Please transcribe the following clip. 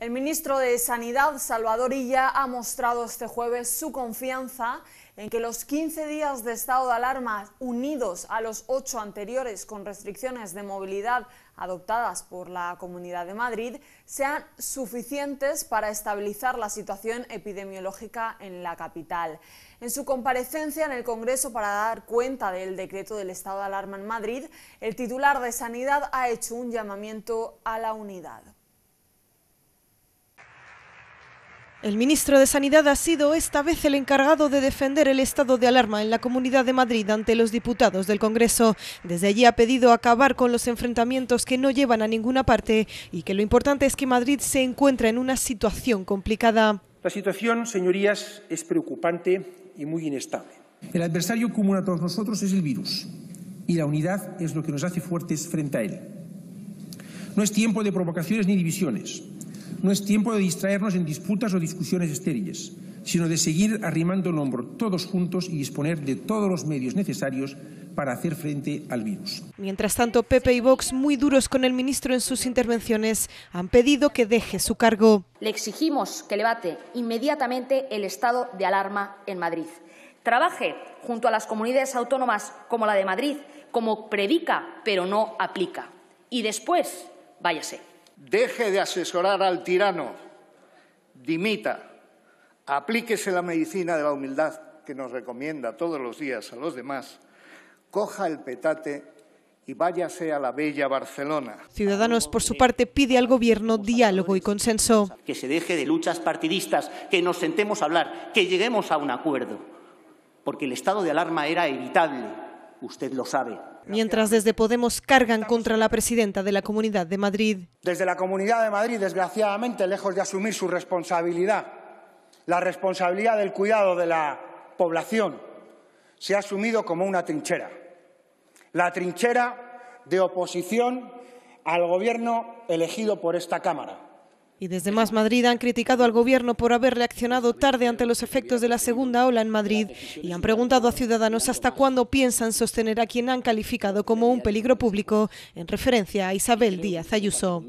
El ministro de Sanidad, Salvador Illa, ha mostrado este jueves su confianza en que los 15 días de estado de alarma, unidos a los 8 anteriores con restricciones de movilidad adoptadas por la Comunidad de Madrid, sean suficientes para estabilizar la situación epidemiológica en la capital. En su comparecencia en el Congreso para dar cuenta del decreto del estado de alarma en Madrid, el titular de Sanidad ha hecho un llamamiento a la unidad. El ministro de Sanidad ha sido esta vez el encargado de defender el estado de alarma en la Comunidad de Madrid ante los diputados del Congreso. Desde allí ha pedido acabar con los enfrentamientos que no llevan a ninguna parte y que lo importante es que Madrid se encuentra en una situación complicada. La situación, señorías, es preocupante y muy inestable. El adversario común a todos nosotros es el virus y la unidad es lo que nos hace fuertes frente a él. No es tiempo de provocaciones ni divisiones. No es tiempo de distraernos en disputas o discusiones estériles, sino de seguir arrimando el hombro todos juntos y disponer de todos los medios necesarios para hacer frente al virus. Mientras tanto, Pepe y Vox, muy duros con el ministro en sus intervenciones, han pedido que deje su cargo. Le exigimos que levante inmediatamente el estado de alarma en Madrid. Trabaje junto a las comunidades autónomas como la de Madrid, como predica pero no aplica. Y después, váyase. Deje de asesorar al tirano, dimita, aplíquese la medicina de la humildad que nos recomienda todos los días a los demás, coja el petate y váyase a la bella Barcelona. Ciudadanos, por su parte, pide al Gobierno diálogo y consenso. Que se deje de luchas partidistas, que nos sentemos a hablar, que lleguemos a un acuerdo, porque el estado de alarma era evitable usted lo sabe. Mientras desde Podemos cargan contra la presidenta de la Comunidad de Madrid. Desde la Comunidad de Madrid, desgraciadamente, lejos de asumir su responsabilidad, la responsabilidad del cuidado de la población, se ha asumido como una trinchera. La trinchera de oposición al gobierno elegido por esta Cámara y desde Más Madrid han criticado al Gobierno por haber reaccionado tarde ante los efectos de la segunda ola en Madrid y han preguntado a ciudadanos hasta cuándo piensan sostener a quien han calificado como un peligro público, en referencia a Isabel Díaz Ayuso.